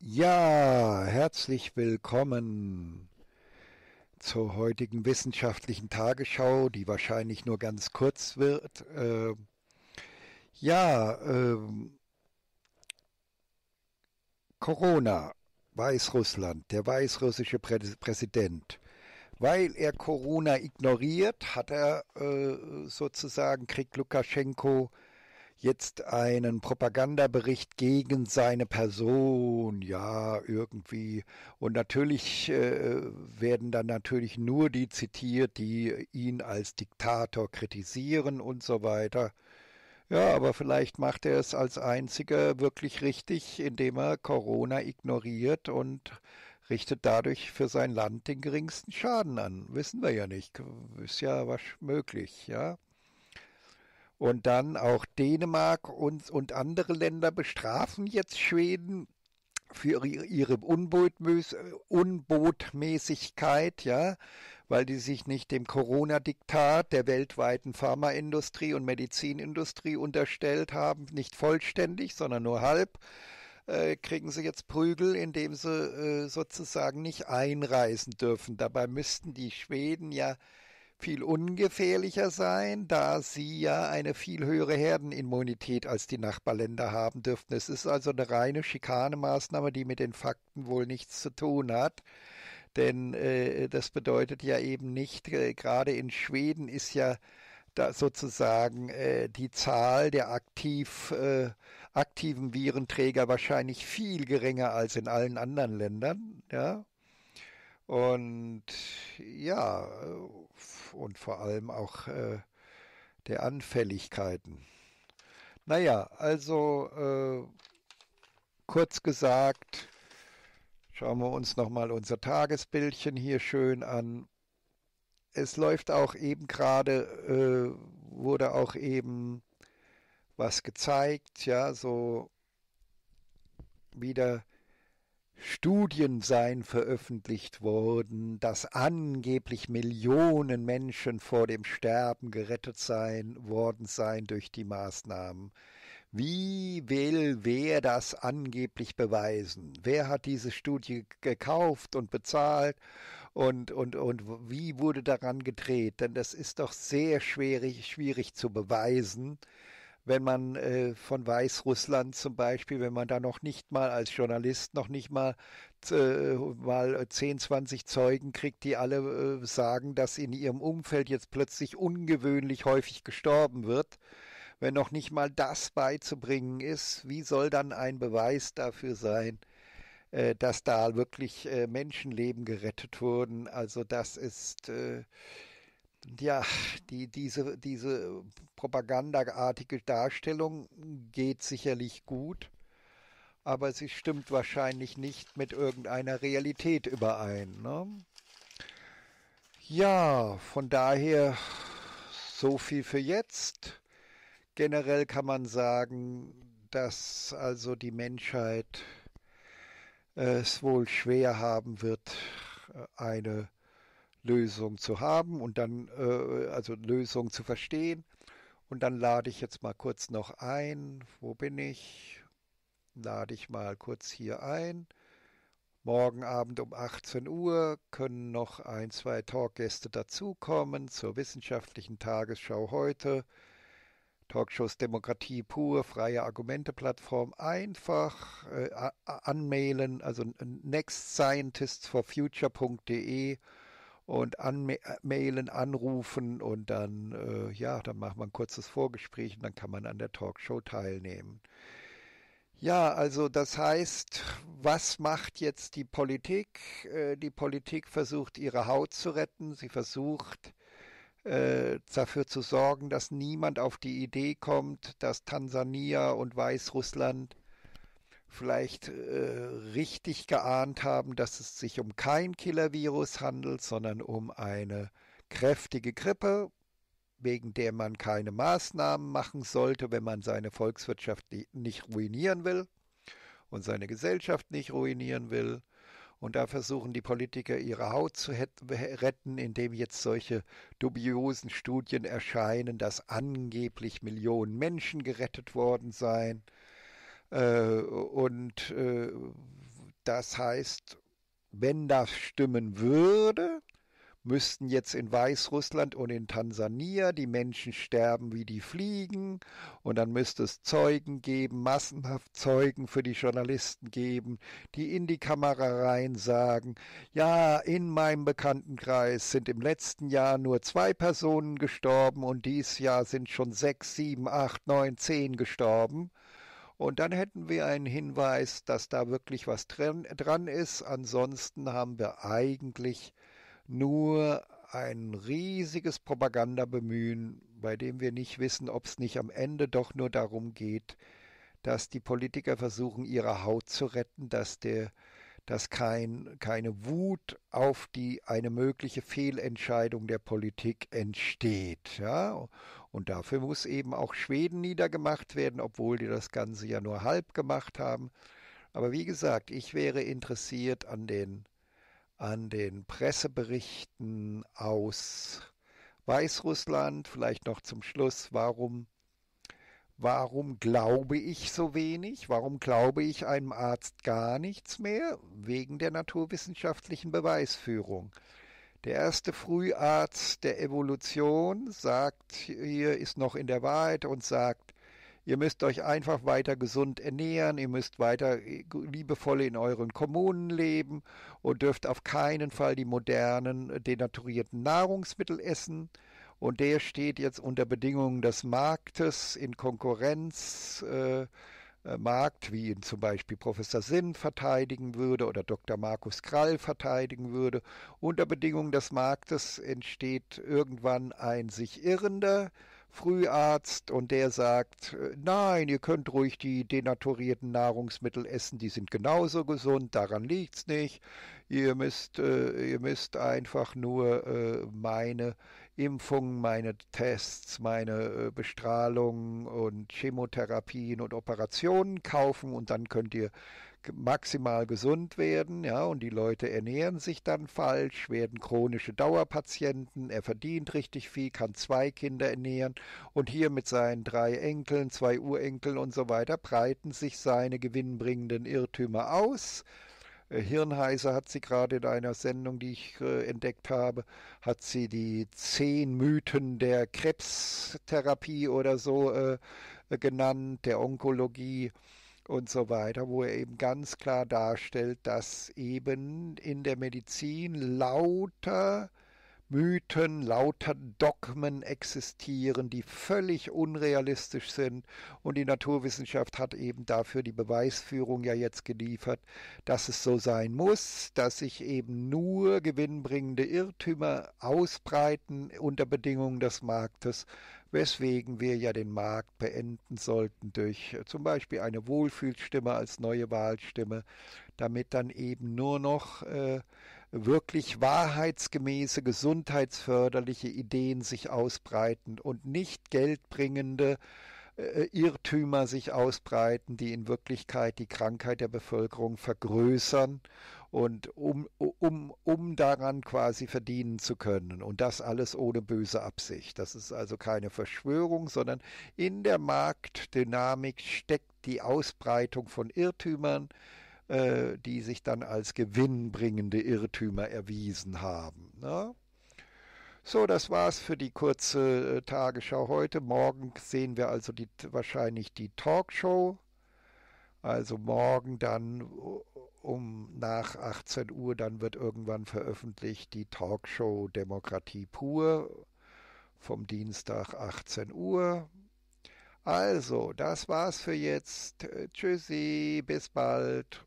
Ja, herzlich willkommen zur heutigen wissenschaftlichen Tagesschau, die wahrscheinlich nur ganz kurz wird. Äh, ja, äh, Corona, Weißrussland, der weißrussische Prä Präsident. Weil er Corona ignoriert, hat er äh, sozusagen, kriegt Lukaschenko jetzt einen Propagandabericht gegen seine Person, ja, irgendwie. Und natürlich äh, werden dann natürlich nur die zitiert, die ihn als Diktator kritisieren und so weiter. Ja, aber vielleicht macht er es als einziger wirklich richtig, indem er Corona ignoriert und richtet dadurch für sein Land den geringsten Schaden an. Wissen wir ja nicht. Ist ja was möglich, ja. Und dann auch Dänemark und, und andere Länder bestrafen jetzt Schweden für ihre Unbotmäßigkeit, ja, weil die sich nicht dem Corona-Diktat der weltweiten Pharmaindustrie und Medizinindustrie unterstellt haben, nicht vollständig, sondern nur halb, äh, kriegen sie jetzt Prügel, indem sie äh, sozusagen nicht einreisen dürfen. Dabei müssten die Schweden ja viel ungefährlicher sein, da sie ja eine viel höhere Herdenimmunität als die Nachbarländer haben dürften. Es ist also eine reine Schikanemaßnahme, die mit den Fakten wohl nichts zu tun hat. Denn äh, das bedeutet ja eben nicht, äh, gerade in Schweden ist ja da sozusagen äh, die Zahl der aktiv, äh, aktiven Virenträger wahrscheinlich viel geringer als in allen anderen Ländern. Ja? Und ja, äh, und vor allem auch äh, der Anfälligkeiten. Naja, also äh, kurz gesagt, schauen wir uns nochmal unser Tagesbildchen hier schön an. Es läuft auch eben gerade, äh, wurde auch eben was gezeigt, ja, so wieder Studien seien veröffentlicht worden, dass angeblich Millionen Menschen vor dem Sterben gerettet seien, worden seien durch die Maßnahmen. Wie will wer das angeblich beweisen? Wer hat diese Studie gekauft und bezahlt und, und, und wie wurde daran gedreht? Denn das ist doch sehr schwierig, schwierig zu beweisen, wenn man äh, von Weißrussland zum Beispiel, wenn man da noch nicht mal als Journalist noch nicht mal, äh, mal 10, äh, 20 Zeugen kriegt, die alle äh, sagen, dass in ihrem Umfeld jetzt plötzlich ungewöhnlich häufig gestorben wird. Wenn noch nicht mal das beizubringen ist, wie soll dann ein Beweis dafür sein, dass da wirklich Menschenleben gerettet wurden. Also das ist, ja, die, diese, diese propagandaartige Darstellung geht sicherlich gut, aber sie stimmt wahrscheinlich nicht mit irgendeiner Realität überein. Ne? Ja, von daher so viel für jetzt. Generell kann man sagen, dass also die Menschheit äh, es wohl schwer haben wird, äh, eine Lösung zu haben und dann, äh, also Lösung zu verstehen. Und dann lade ich jetzt mal kurz noch ein. Wo bin ich? Lade ich mal kurz hier ein. Morgen Abend um 18 Uhr können noch ein, zwei Talkgäste dazukommen zur wissenschaftlichen Tagesschau heute. Talkshows Demokratie pur, freie Argumenteplattform, einfach äh, anmailen, also nextscientistsforfuture.de und anmailen, äh, anrufen und dann, äh, ja, dann macht man ein kurzes Vorgespräch und dann kann man an der Talkshow teilnehmen. Ja, also das heißt, was macht jetzt die Politik? Äh, die Politik versucht, ihre Haut zu retten. Sie versucht, äh, dafür zu sorgen, dass niemand auf die Idee kommt, dass Tansania und Weißrussland vielleicht äh, richtig geahnt haben, dass es sich um kein Killer-Virus handelt, sondern um eine kräftige Grippe, wegen der man keine Maßnahmen machen sollte, wenn man seine Volkswirtschaft nicht ruinieren will und seine Gesellschaft nicht ruinieren will. Und da versuchen die Politiker ihre Haut zu retten, indem jetzt solche dubiosen Studien erscheinen, dass angeblich Millionen Menschen gerettet worden seien. Äh, und äh, das heißt, wenn das stimmen würde, müssten jetzt in Weißrussland und in Tansania die Menschen sterben, wie die fliegen, und dann müsste es Zeugen geben, massenhaft Zeugen für die Journalisten geben, die in die Kamera rein sagen, ja, in meinem Bekanntenkreis sind im letzten Jahr nur zwei Personen gestorben und dies Jahr sind schon sechs, sieben, acht, neun, zehn gestorben. Und dann hätten wir einen Hinweis, dass da wirklich was dran ist. Ansonsten haben wir eigentlich nur ein riesiges Propagandabemühen, bei dem wir nicht wissen, ob es nicht am Ende doch nur darum geht, dass die Politiker versuchen, ihre Haut zu retten, dass der dass kein, keine Wut auf die eine mögliche Fehlentscheidung der Politik entsteht. Ja? Und dafür muss eben auch Schweden niedergemacht werden, obwohl die das Ganze ja nur halb gemacht haben. Aber wie gesagt, ich wäre interessiert an den, an den Presseberichten aus Weißrussland. Vielleicht noch zum Schluss, warum, warum glaube ich so wenig? Warum glaube ich einem Arzt gar nichts mehr? Wegen der naturwissenschaftlichen Beweisführung. Der erste Früharzt der Evolution sagt, hier ist noch in der Wahrheit und sagt, ihr müsst euch einfach weiter gesund ernähren, ihr müsst weiter äh, liebevoll in euren Kommunen leben und dürft auf keinen Fall die modernen, äh, denaturierten Nahrungsmittel essen. Und der steht jetzt unter Bedingungen des Marktes in Konkurrenz. Äh, äh, Markt, wie ihn zum Beispiel Professor Sinn verteidigen würde oder Dr. Markus Krall verteidigen würde. Unter Bedingungen des Marktes entsteht irgendwann ein sich irrender Früharzt und der sagt, äh, nein, ihr könnt ruhig die denaturierten Nahrungsmittel essen, die sind genauso gesund, daran liegt's nicht. Ihr müsst, äh, ihr müsst einfach nur äh, meine Impfungen, meine Tests, meine äh, Bestrahlungen und Chemotherapien und Operationen kaufen und dann könnt ihr maximal gesund werden, ja, und die Leute ernähren sich dann falsch, werden chronische Dauerpatienten, er verdient richtig viel, kann zwei Kinder ernähren und hier mit seinen drei Enkeln, zwei Urenkeln und so weiter breiten sich seine gewinnbringenden Irrtümer aus äh, Hirnheiser hat sie gerade in einer Sendung, die ich äh, entdeckt habe, hat sie die zehn Mythen der Krebstherapie oder so äh, äh genannt, der Onkologie und so weiter, wo er eben ganz klar darstellt, dass eben in der Medizin lauter Mythen, lauter Dogmen existieren, die völlig unrealistisch sind. Und die Naturwissenschaft hat eben dafür die Beweisführung ja jetzt geliefert, dass es so sein muss, dass sich eben nur gewinnbringende Irrtümer ausbreiten unter Bedingungen des Marktes, weswegen wir ja den Markt beenden sollten durch zum Beispiel eine Wohlfühlstimme als neue Wahlstimme, damit dann eben nur noch äh, wirklich wahrheitsgemäße, gesundheitsförderliche Ideen sich ausbreiten und nicht geldbringende äh, Irrtümer sich ausbreiten, die in Wirklichkeit die Krankheit der Bevölkerung vergrößern und um, um, um daran quasi verdienen zu können. Und das alles ohne böse Absicht. Das ist also keine Verschwörung, sondern in der Marktdynamik steckt die Ausbreitung von Irrtümern, äh, die sich dann als gewinnbringende Irrtümer erwiesen haben. Ne? So, das war's für die kurze äh, Tagesschau heute. Morgen sehen wir also die, wahrscheinlich die Talkshow. Also morgen dann um nach 18 Uhr, dann wird irgendwann veröffentlicht die Talkshow Demokratie pur vom Dienstag 18 Uhr. Also, das war's für jetzt. Äh, tschüssi, bis bald.